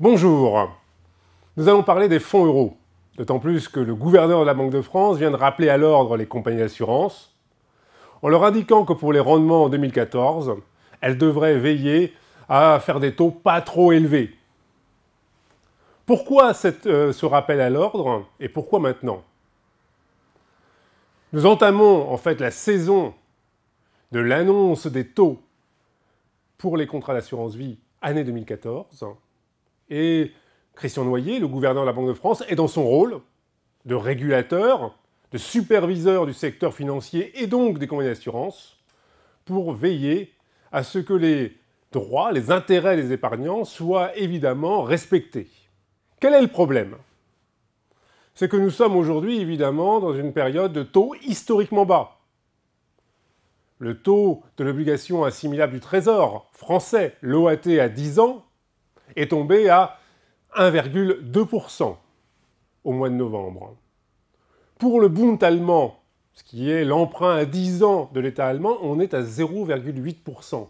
Bonjour. Nous allons parler des fonds euros. D'autant plus que le gouverneur de la Banque de France vient de rappeler à l'ordre les compagnies d'assurance en leur indiquant que pour les rendements en 2014, elles devraient veiller à faire des taux pas trop élevés. Pourquoi euh, ce rappel à l'ordre et pourquoi maintenant Nous entamons en fait la saison de l'annonce des taux pour les contrats d'assurance vie année 2014 et Christian Noyer, le gouverneur de la Banque de France, est dans son rôle de régulateur, de superviseur du secteur financier et donc des compagnies d'assurance pour veiller à ce que les droits, les intérêts des épargnants soient évidemment respectés. Quel est le problème C'est que nous sommes aujourd'hui évidemment dans une période de taux historiquement bas. Le taux de l'obligation assimilable du Trésor français, l'OAT à 10 ans, est tombé à 1,2% au mois de novembre. Pour le Bund allemand, ce qui est l'emprunt à 10 ans de l'État allemand, on est à 0,8%.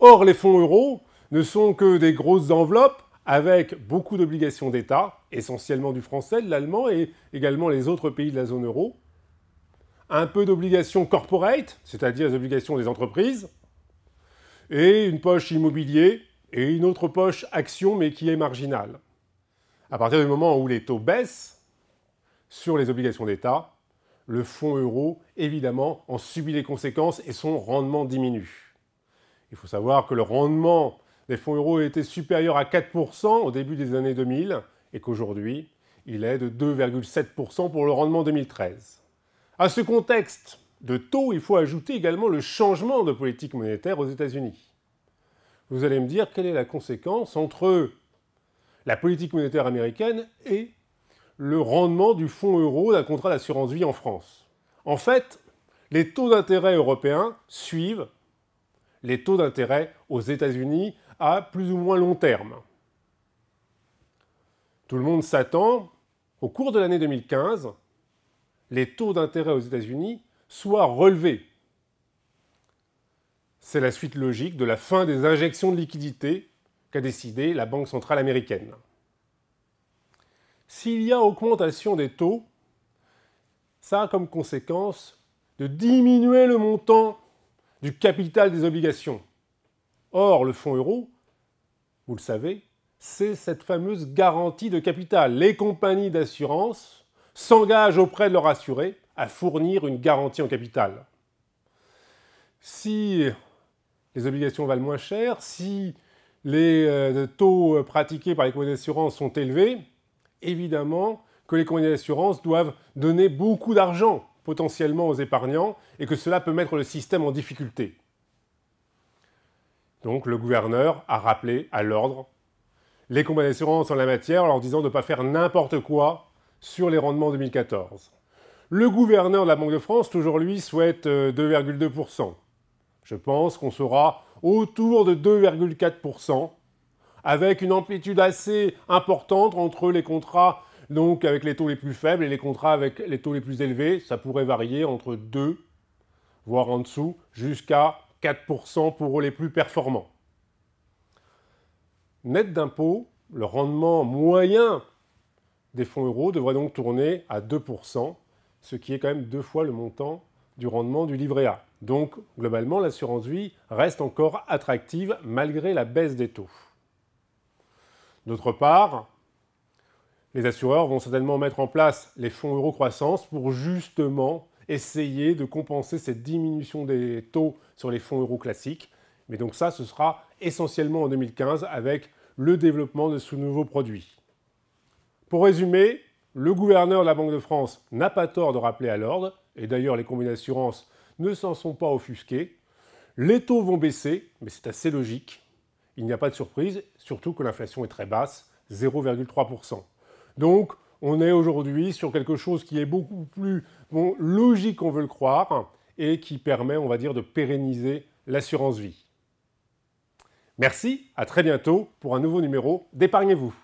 Or, les fonds euros ne sont que des grosses enveloppes avec beaucoup d'obligations d'État, essentiellement du français, de l'allemand et également les autres pays de la zone euro, un peu d'obligations corporate, c'est-à-dire les obligations des entreprises, et une poche immobilier et une autre poche action mais qui est marginale. À partir du moment où les taux baissent sur les obligations d'État, le fonds euro, évidemment, en subit les conséquences et son rendement diminue. Il faut savoir que le rendement des fonds euros était supérieur à 4% au début des années 2000 et qu'aujourd'hui, il est de 2,7% pour le rendement 2013. À ce contexte de taux, il faut ajouter également le changement de politique monétaire aux États-Unis. Vous allez me dire quelle est la conséquence entre la politique monétaire américaine et le rendement du fonds euro d'un contrat d'assurance vie en France. En fait, les taux d'intérêt européens suivent les taux d'intérêt aux États-Unis à plus ou moins long terme. Tout le monde s'attend, au cours de l'année 2015, les taux d'intérêt aux États-Unis soient relevés c'est la suite logique de la fin des injections de liquidités qu'a décidé la Banque centrale américaine. S'il y a augmentation des taux, ça a comme conséquence de diminuer le montant du capital des obligations. Or, le fonds euro, vous le savez, c'est cette fameuse garantie de capital. Les compagnies d'assurance s'engagent auprès de leurs assurés à fournir une garantie en capital. Si les obligations valent moins cher, si les euh, taux euh, pratiqués par les compagnies d'assurance sont élevés, évidemment que les compagnies d'assurance doivent donner beaucoup d'argent potentiellement aux épargnants et que cela peut mettre le système en difficulté. Donc le gouverneur a rappelé à l'ordre les compagnies d'assurance en la matière en leur disant de ne pas faire n'importe quoi sur les rendements 2014. Le gouverneur de la Banque de France, toujours lui, souhaite 2,2%. Euh, je pense qu'on sera autour de 2,4%, avec une amplitude assez importante entre les contrats donc avec les taux les plus faibles et les contrats avec les taux les plus élevés. Ça pourrait varier entre 2, voire en dessous, jusqu'à 4% pour les plus performants. Net d'impôt, le rendement moyen des fonds euros devrait donc tourner à 2%, ce qui est quand même deux fois le montant du rendement du livret A. Donc, globalement, l'assurance vie reste encore attractive malgré la baisse des taux. D'autre part, les assureurs vont certainement mettre en place les fonds euro-croissance pour justement essayer de compenser cette diminution des taux sur les fonds euro classiques. Mais donc ça, ce sera essentiellement en 2015 avec le développement de ce nouveau produit. Pour résumer, le gouverneur de la Banque de France n'a pas tort de rappeler à l'ordre, et d'ailleurs les combinaisons d'assurance ne s'en sont pas offusqués. Les taux vont baisser, mais c'est assez logique. Il n'y a pas de surprise, surtout que l'inflation est très basse, 0,3%. Donc, on est aujourd'hui sur quelque chose qui est beaucoup plus logique, on veut le croire, et qui permet, on va dire, de pérenniser l'assurance vie. Merci, à très bientôt pour un nouveau numéro d'Épargnez-vous.